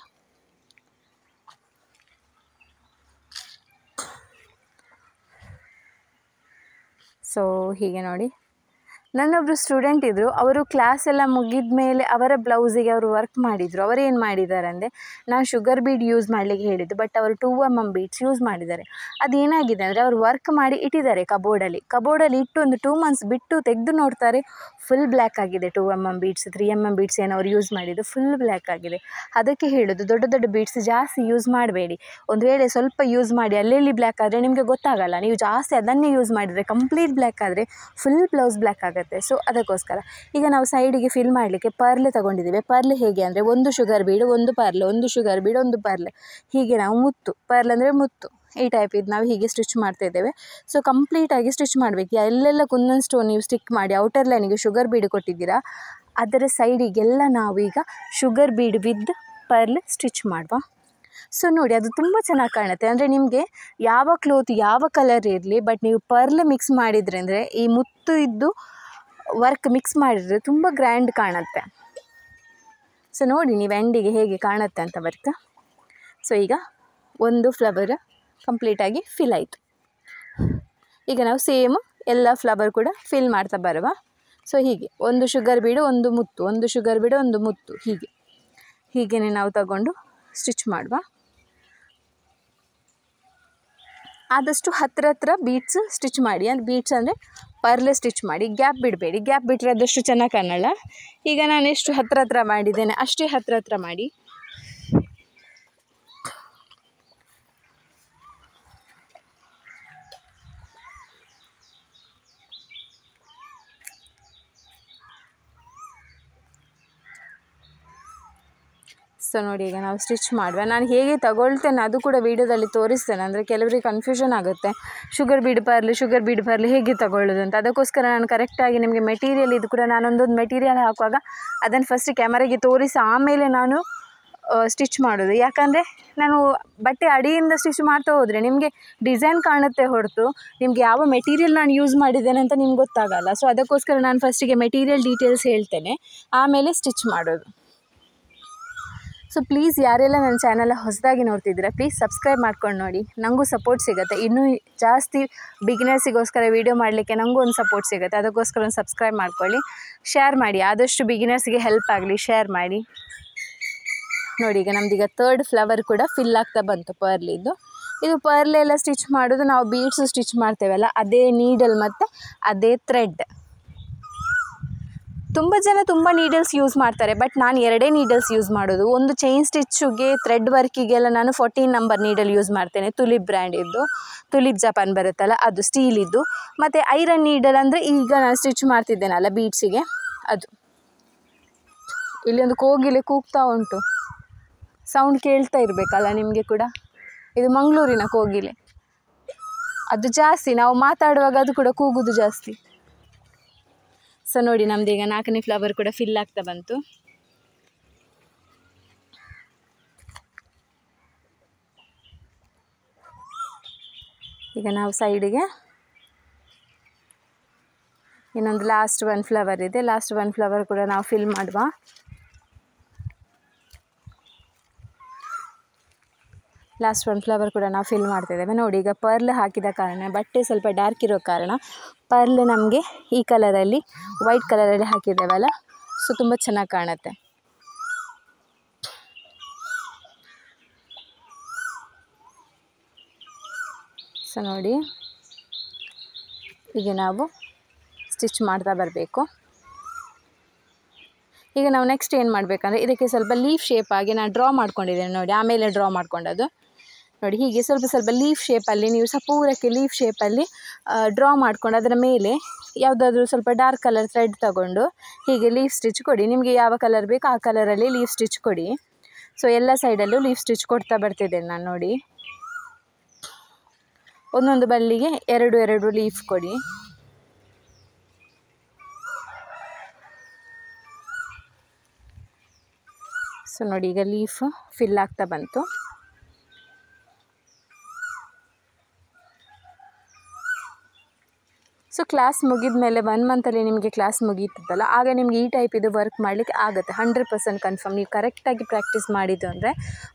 Speaker 1: ಸೊ ಹೀಗೆ ನೋಡಿ ನನ್ನೊಬ್ಬರು ಸ್ಟೂಡೆಂಟ್ ಇದ್ದರು ಅವರು ಕ್ಲಾಸ್ ಎಲ್ಲ ಮುಗಿದ ಮೇಲೆ ಅವರ ಬ್ಲೌಸಿಗೆ ಅವರು ವರ್ಕ್ ಮಾಡಿದರು ಅವರು ಏನು ಮಾಡಿದ್ದಾರೆ ಅಂದರೆ ನಾನು ಶುಗರ್ ಬೀಡ್ ಯೂಸ್ ಮಾಡಲಿಕ್ಕೆ ಹೇಳಿದ್ದು ಬಟ್ ಅವರು two M M beads use ಮಾಡಿದ್ದಾರೆ ಅದೇನಾಗಿದೆ ಅಂದರೆ ಅವರು ವರ್ಕ್ ಮಾಡಿ ಇಟ್ಟಿದ್ದಾರೆ ಕಬೋರ್ಡಲ್ಲಿ ಕಬೋರ್ಡಲ್ಲಿ ಇಟ್ಟು ಒಂದು ಟೂ ಮಂತ್ಸ್ ಬಿಟ್ಟು ತೆಗೆದು ನೋಡ್ತಾರೆ ಫುಲ್ ಬ್ಲ್ಯಾಕ್ ಆಗಿದೆ two M M beads three M M beads ಏನೋ ಅವ್ರು ಯೂಸ್ ಮಾಡಿದ್ದು ಫುಲ್ ಬ್ಲ್ಯಾಕ್ ಆಗಿದೆ ಅದಕ್ಕೆ ಹೇಳೋದು ದೊಡ್ಡ ದೊಡ್ಡ ಬೀಡ್ಸ್ ಜಾಸ್ತಿ ಯೂಸ್ ಮಾಡಬೇಡಿ ಒಂದು ವೇಳೆ ಸ್ವಲ್ಪ ಯೂಸ್ ಮಾಡಿ ಅಲ್ಲೆಲ್ಲಿ ಬ್ಲ್ಯಾಕ್ ಆದರೆ ನಿಮಗೆ ಗೊತ್ತಾಗಲ್ಲ ನೀವು ಜಾಸ್ತಿ ಅದನ್ನೇ ಯೂಸ್ ಮಾಡಿದರೆ ಕಂಪ್ಲೀಟ್ ಬ್ಲ್ಯಾಕ್ ಆದರೆ ಫುಲ್ ಬ್ಲೌಸ್ ಬ್ಲ್ಯಾಕ್ ಆಗುತ್ತೆ ಸೊ ಅದಕ್ಕೋಸ್ಕರ ಈಗ ನಾವು ಸೈಡಿಗೆ ಫಿಲ್ ಮಾಡಲಿಕ್ಕೆ ಪರ್ಲೆ ತೊಗೊಂಡಿದ್ದೀವಿ ಪರ್ಲೆ ಹೇಗೆ ಅಂದರೆ ಒಂದು ಶುಗರ್ ಬೀಡು ಒಂದು ಪರ್ಲೆ ಒಂದು ಶುಗರ್ ಬೀಡು ಒಂದು ಪರ್ಲೆ ಹೀಗೆ ನಾವು ಮುತ್ತು ಪರ್ಲೆ ಅಂದರೆ ಮುತ್ತು ಈ ಟೈಪ್ ಇದು ನಾವು ಹೀಗೆ ಸ್ಟಿಚ್ ಮಾಡ್ತಾಯಿದ್ದೇವೆ ಸೊ ಕಂಪ್ಲೀಟಾಗಿ ಸ್ಟಿಚ್ ಮಾಡಬೇಕು ಎಲ್ಲೆಲ್ಲ ಕುಂದೊಂದು ಸ್ಟೋನ್ ನೀವು ಸ್ಟಿಕ್ ಮಾಡಿ ಔಟರ್ ಲೈನಿಗೆ ಶುಗರ್ ಬೀಡು ಕೊಟ್ಟಿದ್ದೀರಾ ಅದರ ಸೈಡಿಗೆಲ್ಲ ನಾವೀಗ sugar bead with pearl stitch ಮಾಡುವ ಸೊ ನೋಡಿ ಅದು ತುಂಬ ಚೆನ್ನಾಗಿ ಕಾಣುತ್ತೆ ಅಂದರೆ ನಿಮಗೆ ಯಾವ ಕ್ಲೋತ್ ಯಾವ ಕಲರ್ ಇರಲಿ ಬಟ್ ನೀವು ಪರ್ಲ್ ಮಿಕ್ಸ್ ಮಾಡಿದರೆ ಅಂದರೆ ಈ ಮುತ್ತು ಇದ್ದು ವರ್ಕ್ ಮಿಕ್ಸ್ ಮಾಡಿದರೆ ತುಂಬ ಗ್ರ್ಯಾಂಡ್ ಕಾಣುತ್ತೆ ಸೊ ನೋಡಿ ನೀವು ಎಂಡಿಗೆ ಹೇಗೆ ಕಾಣುತ್ತೆ ಅಂತ ವರ್ಕ್ ಸೊ ಈಗ ಒಂದು ಫ್ಲವರ್ ಕಂಪ್ಲೀಟಾಗಿ ಫಿಲ್ ಆಯಿತು ಈಗ ನಾವು ಸೇಮ್ ಎಲ್ಲ ಫ್ಲವರ್ ಕೂಡ ಫಿಲ್ ಮಾಡ್ತಾ ಬರುವ ಸೊ ಹೀಗೆ ಒಂದು ಶುಗರ್ ಬಿಡು ಒಂದು ಮುತ್ತು ಒಂದು ಶುಗರ್ ಬಿಡು ಒಂದು ಮುತ್ತು ಹೀಗೆ ಹೀಗೇ ನಾವು ತಗೊಂಡು ಸ್ಟಿಚ್ ಮಾಡುವ ಆದಷ್ಟು ಹತ್ರ ಹತ್ರ ಬೀಟ್ಸ್ ಸ್ಟಿಚ್ ಮಾಡಿ ಅಂದರೆ ಬೀಟ್ಸ್ ಅಂದರೆ ಪರ್ಲೆ ಸ್ಟಿಚ್ ಮಾಡಿ ಗ್ಯಾಪ್ ಬಿಡಬೇಡಿ ಗ್ಯಾಪ್ ಬಿಟ್ಟರೆ ಅದಷ್ಟು ಚೆನ್ನಾಗಿ ಕಾಣಲ್ಲ ಈಗ ನಾನು ಎಷ್ಟು ಹತ್ರ ಹತ್ರ ಮಾಡಿದ್ದೇನೆ ಅಷ್ಟೇ ಹತ್ರ ಹತ್ರ ಮಾಡಿ ಸೊ ನೋಡಿ ಈಗ ನಾವು ಸ್ಟಿಚ್ ಮಾಡುವೆ ನಾನು ಹೇಗೆ ತಗೊಳ್ತೇನೆ ಅದು ಕೂಡ ವೀಡಿಯೋದಲ್ಲಿ ತೋರಿಸ್ತೇನೆ ಅಂದರೆ ಕೆಲವರಿಗೆ ಕನ್ಫ್ಯೂಷನ್ ಆಗುತ್ತೆ ಶುಗರ್ ಬೀಡ್ ಬರಲಿ ಶುಗರ್ ಬೀಡ್ ಬರಲಿ ಹೇಗೆ ತಗೊಳ್ಳೋದು ಅಂತ ಅದಕ್ಕೋಸ್ಕರ ನಾನು ಕರೆಕ್ಟಾಗಿ ನಿಮಗೆ ಮೆಟೀರಿಯಲ್ ಇದು ಕೂಡ ನಾನೊಂದೊಂದು ಮೆಟೀರಿಯಲ್ ಹಾಕುವಾಗ ಅದನ್ನು ಫಸ್ಟ್ ಕ್ಯಾಮರಾಗೆ ತೋರಿಸಿ ಆಮೇಲೆ ನಾನು ಸ್ಟಿಚ್ ಮಾಡೋದು ಯಾಕಂದರೆ ನಾನು ಬಟ್ಟೆ ಅಡಿಯಿಂದ ಸ್ಟಿಚ್ ಮಾಡ್ತಾ ಹೋದರೆ ನಿಮಗೆ ಡಿಸೈನ್ ಕಾಣುತ್ತೆ ಹೊರತು ನಿಮಗೆ ಯಾವ ಮೆಟೀರಿಯಲ್ ನಾನು ಯೂಸ್ ಮಾಡಿದ್ದೇನೆ ಅಂತ ನಿಮ್ಗೆ ಗೊತ್ತಾಗಲ್ಲ ಸೊ ಅದಕ್ಕೋಸ್ಕರ ನಾನು ಫಸ್ಟಿಗೆ ಮೆಟೀರಿಯಲ್ ಡೀಟೇಲ್ಸ್ ಹೇಳ್ತೇನೆ ಆಮೇಲೆ ಸ್ಟಿಚ್ ಮಾಡೋದು ಸೊ ಪ್ಲೀಸ್ ಯಾರೆಲ್ಲ ನನ್ನ ಚಾನಲ್ ಹೊಸದಾಗಿ ನೋಡ್ತಿದ್ದೀರ ಪ್ಲೀಸ್ ಸಬ್ಸ್ಕ್ರೈಬ್ ಮಾಡ್ಕೊಂಡು ನೋಡಿ ನನಗೂ ಸಪೋರ್ಟ್ ಸಿಗುತ್ತೆ ಇನ್ನೂ ಜಾಸ್ತಿ ಬಿಗಿನರ್ಸಿಗೋಸ್ಕರ ವೀಡಿಯೋ ಮಾಡಲಿಕ್ಕೆ ನನಗೂ ಒಂದು ಸಪೋರ್ಟ್ ಸಿಗುತ್ತೆ ಅದಕ್ಕೋಸ್ಕರ ಒಂದು ಸಬ್ಸ್ಕ್ರೈಬ್ ಮಾಡ್ಕೊಳ್ಳಿ ಶೇರ್ ಮಾಡಿ ಆದಷ್ಟು ಬಿಗಿನರ್ಸ್ಗೆ ಹೆಲ್ಪ್ ಆಗಲಿ ಶೇರ್ ಮಾಡಿ ನೋಡಿ ಈಗ ನಮ್ದೀಗ ತರ್ಡ್ ಫ್ಲವರ್ ಕೂಡ ಫಿಲ್ ಆಗ್ತಾ ಬಂತು ಪರ್ಲಿದ್ದು ಇದು ಪರ್ಲೆಲ್ಲ ಸ್ಟಿಚ್ ಮಾಡೋದು ನಾವು ಬೀಡ್ಸು ಸ್ಟಿಚ್ ಮಾಡ್ತೇವಲ್ಲ ಅದೇ ನೀಡಲ್ ಮತ್ತು ಅದೇ ಥ್ರೆಡ್ ತುಂಬ ಜನ ತುಂಬ ನೀಡಲ್ಸ್ ಯೂಸ್ ಮಾಡ್ತಾರೆ ಬಟ್ ನಾನು ಎರಡೇ ನೀಡಲ್ಸ್ ಯೂಸ್ ಮಾಡೋದು ಒಂದು ಚೈನ್ ಸ್ಟಿಚ್ಚುಗೆ ಥ್ರೆಡ್ ವರ್ಕಿಗೆಲ್ಲ ನಾನು ಫೋರ್ಟೀನ್ ನಂಬರ್ ನೀಡಲ್ ಯೂಸ್ ಮಾಡ್ತೇನೆ ತುಲಿಪ್ ಬ್ರ್ಯಾಂಡಿದ್ದು ತುಲಿಪ್ ಜಪಾನ್ ಬರುತ್ತಲ್ಲ ಅದು ಸ್ಟೀಲಿದ್ದು ಮತ್ತು ಐರನ್ ನೀಡಲ್ ಅಂದರೆ ಈಗ ನಾನು ಸ್ಟಿಚ್ ಮಾಡ್ತಿದ್ದೇನಲ್ಲ ಬೀಟ್ಸಿಗೆ ಅದು ಇಲ್ಲಿ ಒಂದು ಕೋಗಿಲೆ ಕೂಗ್ತಾ ಉಂಟು ಸೌಂಡ್ ಕೇಳ್ತಾ ಇರಬೇಕಲ್ಲ ನಿಮಗೆ ಕೂಡ ಇದು ಮಂಗಳೂರಿನ ಕೋಗಿಲೆ ಅದು ಜಾಸ್ತಿ ನಾವು ಮಾತಾಡುವಾಗ ಅದು ಕೂಡ ಕೂಗುದು ಜಾಸ್ತಿ ಸೊ ನೋಡಿ ನಮ್ದು ಈಗ ನಾಲ್ಕನೇ ಫ್ಲವರ್ ಕೂಡ ಫಿಲ್ ಆಗ್ತಾ ಬಂತು ಈಗ ನಾವು ಸೈಡಿಗೆ ಇನ್ನೊಂದು ಲಾಸ್ಟ್ ಒನ್ ಫ್ಲವರ್ ಇದೆ ಲಾಸ್ಟ್ ಒನ್ ಫ್ಲವರ್ ಕೂಡ ನಾವು ಫಿಲ್ ಮಾಡುವ ಲಾಸ್ಟ್ ಫ್ಲವರ್ ಕೂಡ ನಾವು ಫಿಲ್ ಮಾಡ್ತಿದ್ದೇವೆ ನೋಡಿ ಈಗ ಪರ್ಲ್ ಹಾಕಿದ ಕಾರಣ ಬಟ್ಟೆ ಸ್ವಲ್ಪ ಡಾರ್ಕ್ ಇರೋ ಕಾರಣ ಪರ್ಲ್ ನಮಗೆ ಈ ಕಲರಲ್ಲಿ ವೈಟ್ ಕಲರಲ್ಲಿ ಹಾಕಿದ್ದೇವಲ್ಲ ಸೊ ತುಂಬ ಚೆನ್ನಾಗಿ ಕಾಣುತ್ತೆ ಸೊ ನೋಡಿ ಹೀಗೆ ನಾವು ಸ್ಟಿಚ್ ಮಾಡ್ತಾ ಬರಬೇಕು ಈಗ ನಾವು ನೆಕ್ಸ್ಟ್ ಏನು ಮಾಡಬೇಕಂದ್ರೆ ಇದಕ್ಕೆ ಸ್ವಲ್ಪ ಲೀಫ್ ಶೇಪ್ ಆಗಿ ನಾನು ಡ್ರಾ ಮಾಡ್ಕೊಂಡಿದ್ದೇನೆ ನೋಡಿ ಆಮೇಲೆ ಡ್ರಾ ಮಾಡ್ಕೊಂಡದ್ದು ನೋಡಿ ಹೀಗೆ ಸ್ವಲ್ಪ ಸ್ವಲ್ಪ ಲೀಫ್ ಶೇಪಲ್ಲಿ ನೀವು ಸಹ ಪೂರಕ್ಕೆ ಲೀಫ್ ಶೇಪಲ್ಲಿ ಡ್ರಾ ಮಾಡ್ಕೊಂಡು ಅದರ ಮೇಲೆ ಯಾವುದಾದ್ರೂ ಸ್ವಲ್ಪ ಡಾರ್ಕ್ ಕಲರ್ ಥ್ರೆಡ್ ತಗೊಂಡು ಹೀಗೆ ಲೀಫ್ ಸ್ಟಿಚ್ ಕೊಡಿ ನಿಮಗೆ ಯಾವ ಕಲರ್ ಬೇಕು ಆ ಕಲರಲ್ಲಿ ಲೀಫ್ ಸ್ಟಿಚ್ ಕೊಡಿ ಸೊ ಎಲ್ಲ ಸೈಡಲ್ಲೂ ಲೀಫ್ ಸ್ಟಿಚ್ ಕೊಡ್ತಾ ಬರ್ತಿದ್ದೇನೆ ನಾನು ನೋಡಿ ಒಂದೊಂದು ಬಳ್ಳಿಗೆ ಎರಡು ಎರಡು ಲೀಫ್ ಕೊಡಿ ಸೊ ನೋಡಿ ಈಗ ಲೀಫ್ ಫಿಲ್ ಆಗ್ತಾ ಬಂತು ಸೊ ಕ್ಲಾಸ್ ಮುಗಿದ ಮೇಲೆ ಒನ್ ಮಂತಲ್ಲಿ ನಿಮಗೆ ಕ್ಲಾಸ್ ಮುಗೀತದಲ್ಲ ಆಗ ನಿಮಗೆ ಈ ಟೈಪ್ ಇದು ವರ್ಕ್ ಮಾಡಲಿಕ್ಕೆ ಆಗುತ್ತೆ ಹಂಡ್ರೆಡ್ ಪರ್ಸೆಂಟ್ ಕನ್ಫರ್ಮ್ ನೀವು ಕರೆಕ್ಟಾಗಿ ಪ್ರಾಕ್ಟೀಸ್ ಮಾಡಿದ್ದು ಅಂದರೆ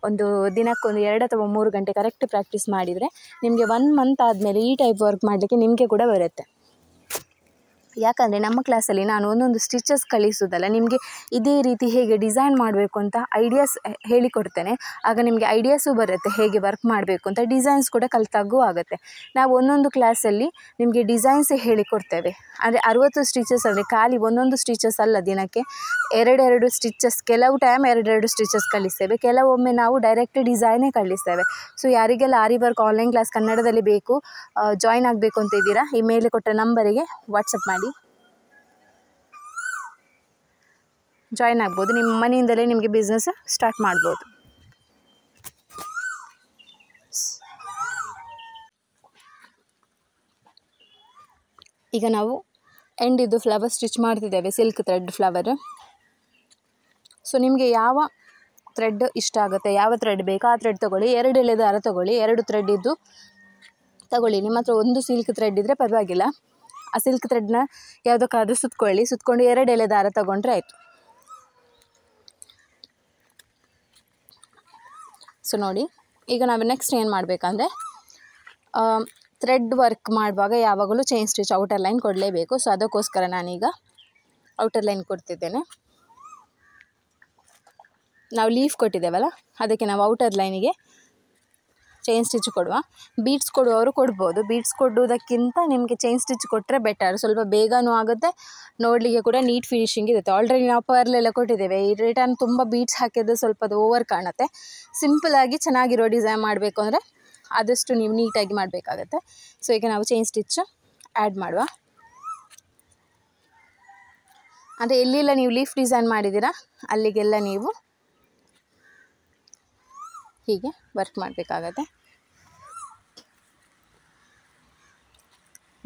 Speaker 1: ಒಂದು ದಿನಕ್ಕೊಂದು ಎರಡು ಅಥವಾ ಮೂರು ಗಂಟೆ ಕರೆಕ್ಟ್ ಪ್ರಾಕ್ಟೀಸ್ ಮಾಡಿದರೆ ನಿಮಗೆ ಒನ್ ಮಂತ್ ಆದಮೇಲೆ ಈ ಟೈಪ್ ವರ್ಕ್ ಮಾಡಲಿಕ್ಕೆ ನಿಮಗೆ ಕೂಡ ಬರುತ್ತೆ ಯಾಕಂದರೆ ನಮ್ಮ ಕ್ಲಾಸಲ್ಲಿ ನಾನು ಒಂದೊಂದು ಸ್ಟಿಚಸ್ ಕಳಿಸೋದಲ್ಲ ನಿಮಗೆ ಇದೇ ರೀತಿ ಹೇಗೆ ಡಿಸೈನ್ ಮಾಡಬೇಕು ಅಂತ ಐಡಿಯಾಸ್ ಹೇಳಿಕೊಡ್ತೇನೆ ಆಗ ನಿಮಗೆ ಐಡಿಯಾಸು ಬರುತ್ತೆ ಹೇಗೆ ವರ್ಕ್ ಮಾಡಬೇಕು ಅಂತ ಡಿಸೈನ್ಸ್ ಕೂಡ ಕಲಿತಾಗೂ ಆಗುತ್ತೆ ನಾವು ಒಂದೊಂದು ಕ್ಲಾಸಲ್ಲಿ ನಿಮಗೆ ಡಿಸೈನ್ಸೇ ಹೇಳಿಕೊಡ್ತೇವೆ ಅಂದರೆ ಅರುವತ್ತು ಸ್ಟಿಚಸ್ ಅಂದರೆ ಖಾಲಿ ಒಂದೊಂದು ಸ್ಟಿಚಸ್ ಅಲ್ಲ ದಿನಕ್ಕೆ ಎರಡೆರಡು ಸ್ಟಿಚಸ್ ಕೆಲವು ಟೈಮ್ ಎರಡೆರಡು ಸ್ಟಿಚಸ್ ಕಳಿಸ್ತೇವೆ ಕೆಲವೊಮ್ಮೆ ನಾವು ಡೈರೆಕ್ಟ್ ಡಿಸೈನೇ ಕಳಿಸ್ತೇವೆ ಸೊ ಯಾರಿಗೆಲ್ಲ ಆರಿ ವರ್ಕ್ ಆನ್ಲೈನ್ ಕ್ಲಾಸ್ ಕನ್ನಡದಲ್ಲಿ ಬೇಕು ಜಾಯಿನ್ ಆಗಬೇಕು ಅಂತ ಇದ್ದೀರಾ ಈ ಮೇಲೆ ಕೊಟ್ಟ ನಂಬರಿಗೆ ವಾಟ್ಸಪ್ ಮಾಡಿ ಜಾಯ್ನ್ ಆಗ್ಬೋದು ನಿಮ್ಮ ಮನೆಯಿಂದಲೇ ನಿಮಗೆ ಬಿಸ್ನೆಸ್ ಸ್ಟಾರ್ಟ್ ಮಾಡ್ಬೋದು ಈಗ ನಾವು ಎಂಡಿದ್ದು ಫ್ಲವರ್ ಸ್ಟಿಚ್ ಮಾಡ್ತಿದ್ದೇವೆ ಸಿಲ್ಕ್ ಥ್ರೆಡ್ ಫ್ಲವರ್ ಸೊ ನಿಮಗೆ ಯಾವ ಥ್ರೆಡ್ ಇಷ್ಟ ಆಗುತ್ತೆ ಯಾವ ಥ್ರೆಡ್ ಬೇಕೋ ಆ ಥ್ರೆಡ್ ತೊಗೊಳ್ಳಿ ಎರಡು ಎಲೆ ದಾರ ತೊಗೊಳ್ಳಿ ಎರಡು ಥ್ರೆಡ್ ಇದ್ದು ತಗೊಳ್ಳಿ ನಿಮ್ಮ ಹತ್ರ ಒಂದು ಸಿಲ್ಕ್ ಥ್ರೆಡ್ ಇದ್ದರೆ ಪರವಾಗಿಲ್ಲ ಆ ಸಿಲ್ಕ್ ಥ್ರೆಡ್ನ ಯಾವುದಕ್ಕಾದರೂ ಸುತ್ಕೊಳ್ಳಿ ಸುತ್ತಕೊಂಡು ಎರಡು ಎಲೆ ದಾರ ತೊಗೊಂಡ್ರೆ ಆಯಿತು ಸೊ ನೋಡಿ ಈಗ ನಾವು ನೆಕ್ಸ್ಟ್ ಏನು ಮಾಡಬೇಕಂದ್ರೆ ಥ್ರೆಡ್ ವರ್ಕ್ ಮಾಡುವಾಗ ಯಾವಾಗಲೂ ಚೈನ್ ಸ್ಟಿಚ್ ಔಟರ್ ಲೈನ್ ಕೊಡಲೇಬೇಕು ಸೊ ಅದಕ್ಕೋಸ್ಕರ ನಾನೀಗ ಔಟರ್ ಲೈನ್ ಕೊಡ್ತಿದ್ದೇನೆ ನಾವು ಲೀಫ್ ಕೊಟ್ಟಿದ್ದೇವಲ್ಲ ಅದಕ್ಕೆ ನಾವು ಔಟರ್ ಲೈನಿಗೆ ಚೈನ್ ಸ್ಟಿಚ್ ಕೊಡುವ ಬೀಟ್ಸ್ ಕೊಡುವವರು ಕೊಡ್ಬೋದು ಬೀಟ್ಸ್ ಕೊಡುವುದಕ್ಕಿಂತ ನಿಮಗೆ ಚೈನ್ ಸ್ಟಿಚ್ ಕೊಟ್ಟರೆ ಬೆಟರ್ ಸ್ವಲ್ಪ ಬೇಗನೂ ಆಗುತ್ತೆ ನೋಡಲಿಕ್ಕೆ ಕೂಡ ನೀಟ್ ಫಿನಿಶಿಂಗ್ ಇರುತ್ತೆ ಆಲ್ರೆಡಿ ನಾವು ಪರ್ಲೆಲ್ಲ ಕೊಟ್ಟಿದ್ದೇವೆ ಈ ರಿಟರ್ನ್ ತುಂಬ ಬೀಟ್ಸ್ ಹಾಕಿದ್ರೆ ಸ್ವಲ್ಪ ಅದು ಓವರ್ ಕಾಣುತ್ತೆ ಸಿಂಪಲಾಗಿ ಚೆನ್ನಾಗಿರೋ ಡಿಸೈನ್ ಮಾಡಬೇಕು ಅಂದರೆ ಆದಷ್ಟು ನೀವು ನೀಟಾಗಿ ಮಾಡಬೇಕಾಗತ್ತೆ ಸೊ ಈಗ ನಾವು ಚೈನ್ ಸ್ಟಿಚ್ ಆ್ಯಡ್ ಮಾಡುವ ಅಂದರೆ ಎಲ್ಲಿಲ್ಲ ನೀವು ಲೀಫ್ ಡಿಸೈನ್ ಮಾಡಿದ್ದೀರಾ ಅಲ್ಲಿಗೆಲ್ಲ ನೀವು ಹೀಗೆ ವರ್ಕ್ ಮಾಡಬೇಕಾಗತ್ತೆ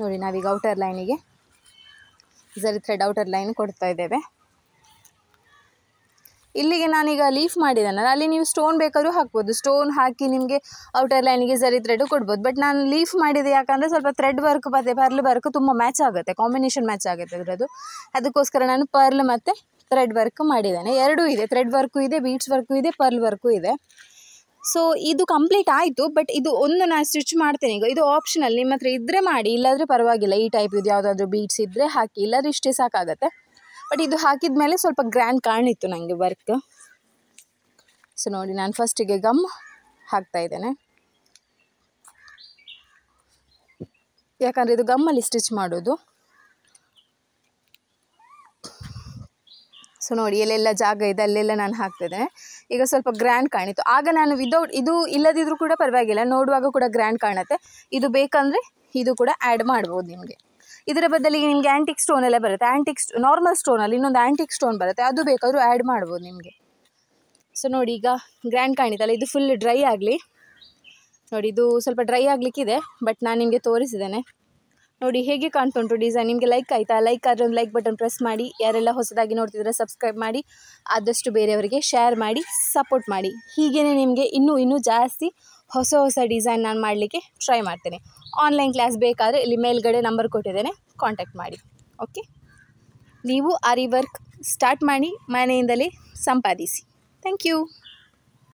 Speaker 1: ನೋಡಿ ನಾವೀಗ ಔಟರ್ ಲೈನಿಗೆ ಸರಿ ಥ್ರೆಡ್ ಔಟರ್ ಲೈನ್ ಕೊಡ್ತಾ ಇದ್ದೇವೆ ಇಲ್ಲಿಗೆ ನಾನೀಗ ಲೀಫ್ ಮಾಡಿದ್ದೇನಲ್ಲ ಅಲ್ಲಿ ನೀವು ಸ್ಟೋನ್ ಬೇಕಾದರೂ ಹಾಕ್ಬೋದು ಸ್ಟೋನ್ ಹಾಕಿ ನಿಮಗೆ ಔಟರ್ ಲೈನಿಗೆ ಝರಿ ಥ್ರೆಡ್ ಕೊಡ್ಬೋದು ಬಟ್ ನಾನು ಲೀಫ್ ಮಾಡಿದೆ ಯಾಕಂದರೆ ಸ್ವಲ್ಪ ಥ್ರೆಡ್ ವರ್ಕ್ ಮತ್ತು ಪರ್ಲ್ ವರ್ಕ್ ತುಂಬ ಮ್ಯಾಚ್ ಆಗುತ್ತೆ ಕಾಂಬಿನೇಷನ್ ಮ್ಯಾಚ್ ಆಗುತ್ತೆ ಅದರದ್ದು ಅದಕ್ಕೋಸ್ಕರ ನಾನು ಪರ್ಲ್ ಮತ್ತು ಥ್ರೆಡ್ ವರ್ಕ್ ಮಾಡಿದ್ದೇನೆ ಎರಡೂ ಇದೆ ಥ್ರೆಡ್ ವರ್ಕು ಇದೆ ಬೀಟ್ಸ್ ವರ್ಕು ಇದೆ ಪರ್ಲ್ ವರ್ಕು ಇದೆ ಸೊ ಇದು ಕಂಪ್ಲೀಟ್ ಆಯಿತು ಬಟ್ ಇದು ಒಂದು ನಾನು ಸ್ಟಿಚ್ ಮಾಡ್ತೇನೆ ಈಗ ಇದು ಆಪ್ಷನಲ್ ನಿಮ್ಮ ಹತ್ರ ಇದ್ದರೆ ಮಾಡಿ ಇಲ್ಲಾದರೆ ಪರವಾಗಿಲ್ಲ ಈ ಟೈಪ್ ಇದು ಯಾವುದಾದ್ರೂ ಬೀಟ್ಸ್ ಇದ್ದರೆ ಹಾಕಿ ಇಲ್ಲಾದ್ರೆ ಇಷ್ಟೇ ಸಾಕಾಗತ್ತೆ ಬಟ್ ಇದು ಹಾಕಿದ ಮೇಲೆ ಸ್ವಲ್ಪ ಗ್ರ್ಯಾಂಡ್ ಕಾಣಿತ್ತು ನನಗೆ ವರ್ಕ್ ಸೊ ನೋಡಿ ನಾನು ಫಸ್ಟಿಗೆ ಗಮ್ ಹಾಕ್ತಾ ಇದ್ದೇನೆ ಯಾಕಂದರೆ ಇದು ಗಮ್ಮಲ್ಲಿ ಸ್ಟಿಚ್ ಮಾಡೋದು ಸೊ ನೋಡಿ ಎಲ್ಲೆಲ್ಲ ಜಾಗ ಇದೆ ಅಲ್ಲೆಲ್ಲ ನಾನು ಹಾಕ್ತಿದ್ದೇನೆ ಈಗ ಸ್ವಲ್ಪ ಗ್ರ್ಯಾಂಡ್ ಕಾಣಿತು ಆಗ ನಾನು ವಿದೌಟ್ ಇದು ಇಲ್ಲದಿದ್ದರೂ ಕೂಡ ಪರವಾಗಿಲ್ಲ ನೋಡುವಾಗ ಕೂಡ ಗ್ರ್ಯಾಂಡ್ ಕಾಣುತ್ತೆ ಇದು ಬೇಕಂದರೆ ಇದು ಕೂಡ ಆ್ಯಡ್ ಮಾಡ್ಬೋದು ನಿಮಗೆ ಇದರ ಬದಲಿಗೆ ನಿಮಗೆ ಆ್ಯಂಟಿಕ್ ಸ್ಟೋನ್ ಎಲ್ಲ ಬರುತ್ತೆ ಆ್ಯಂಟಿಕ್ ನಾರ್ಮಲ್ ಸ್ಟೋನಲ್ಲಿ ಇನ್ನೊಂದು ಆ್ಯಂಟಿಕ್ ಸ್ಟೋನ್ ಬರುತ್ತೆ ಅದು ಬೇಕಾದರೂ ಆ್ಯಡ್ ಮಾಡ್ಬೋದು ನಿಮಗೆ ಸೊ ನೋಡಿ ಈಗ ಗ್ರ್ಯಾಂಡ್ ಕಾಣಿತಲ್ಲ ಇದು ಫುಲ್ ಡ್ರೈ ಆಗಲಿ ನೋಡಿ ಇದು ಸ್ವಲ್ಪ ಡ್ರೈ ಆಗಲಿಕ್ಕಿದೆ ಬಟ್ ನಾನು ನಿಮಗೆ ತೋರಿಸಿದ್ದೇನೆ ನೋಡಿ ಹೇಗೆ ಕಾಣ್ತುಂಟು ಡಿಸೈನ್ ನಿಮಗೆ ಲೈಕ್ ಆಯಿತಾ ಲೈಕ್ ಆದರೆ ಒಂದು ಲೈಕ್ ಬಟನ್ ಪ್ರೆಸ್ ಮಾಡಿ ಯಾರೆಲ್ಲ ಹೊಸದಾಗಿ ನೋಡ್ತಿದ್ರೆ ಸಬ್ಸ್ಕ್ರೈಬ್ ಮಾಡಿ ಆದಷ್ಟು ಬೇರೆಯವರಿಗೆ ಶೇರ್ ಮಾಡಿ ಸಪೋರ್ಟ್ ಮಾಡಿ ಹೀಗೇ ನಿಮಗೆ ಇನ್ನೂ ಇನ್ನೂ ಜಾಸ್ತಿ ಹೊಸ ಹೊಸ ಡಿಸೈನ್ ನಾನು ಮಾಡಲಿಕ್ಕೆ ಟ್ರೈ ಮಾಡ್ತೇನೆ ಆನ್ಲೈನ್ ಕ್ಲಾಸ್ ಬೇಕಾದರೆ ಇಲ್ಲಿ ಮೇಲ್ಗಡೆ ನಂಬರ್ ಕೊಟ್ಟಿದ್ದೇನೆ ಕಾಂಟ್ಯಾಕ್ಟ್ ಮಾಡಿ ಓಕೆ ನೀವು ಆರಿ ವರ್ಕ್ ಸ್ಟಾರ್ಟ್ ಮಾಡಿ ಮನೆಯಿಂದಲೇ ಸಂಪಾದಿಸಿ ಥ್ಯಾಂಕ್ ಯು